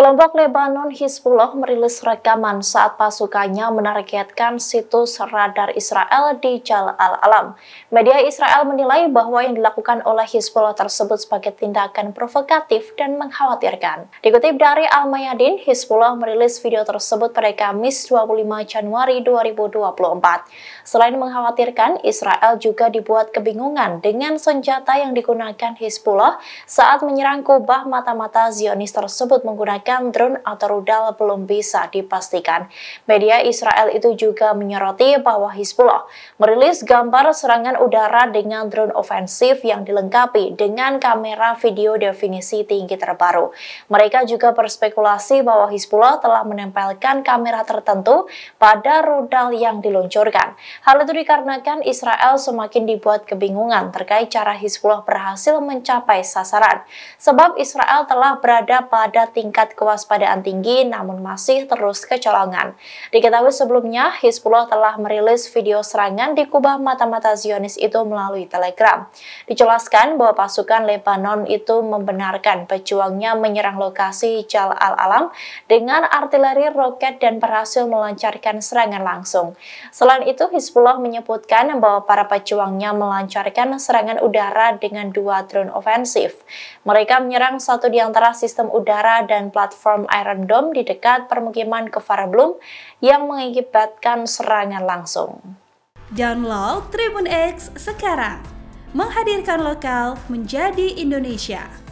Kelompok Lebanon Hizbullah merilis rekaman saat pasukannya menargetkan situs radar Israel di Jal al-Alam. Media Israel menilai bahwa yang dilakukan oleh Hizbullah tersebut sebagai tindakan provokatif dan mengkhawatirkan. Dikutip dari Al-Mayadin, Hizbullah merilis video tersebut pada Kamis 25 Januari 2024. Selain mengkhawatirkan, Israel juga dibuat kebingungan dengan senjata yang digunakan Hizbullah saat menyerang Kubah mata-mata Zionis tersebut menggunakan menggunakan drone atau rudal belum bisa dipastikan. Media Israel itu juga menyoroti bahwa Hizbullah merilis gambar serangan udara dengan drone ofensif yang dilengkapi dengan kamera video definisi tinggi terbaru. Mereka juga berspekulasi bahwa Hizbullah telah menempelkan kamera tertentu pada rudal yang diluncurkan. Hal itu dikarenakan Israel semakin dibuat kebingungan terkait cara Hizbullah berhasil mencapai sasaran, sebab Israel telah berada pada tingkat kewaspadaan tinggi namun masih terus kecolongan. Diketahui sebelumnya, Hizbullah telah merilis video serangan di kubah mata-mata Zionis itu melalui Telegram. Dijelaskan bahwa pasukan Lebanon itu membenarkan pejuangnya menyerang lokasi Jal al-Alam dengan artileri roket dan berhasil melancarkan serangan langsung. Selain itu, Hizbullah menyebutkan bahwa para pejuangnya melancarkan serangan udara dengan dua drone ofensif. Mereka menyerang satu di antara sistem udara dan plat platform Iron Dome di dekat permukiman Kevara Bloom yang mengakibatkan serangan langsung. Download Tribun X sekarang, menghadirkan lokal menjadi Indonesia.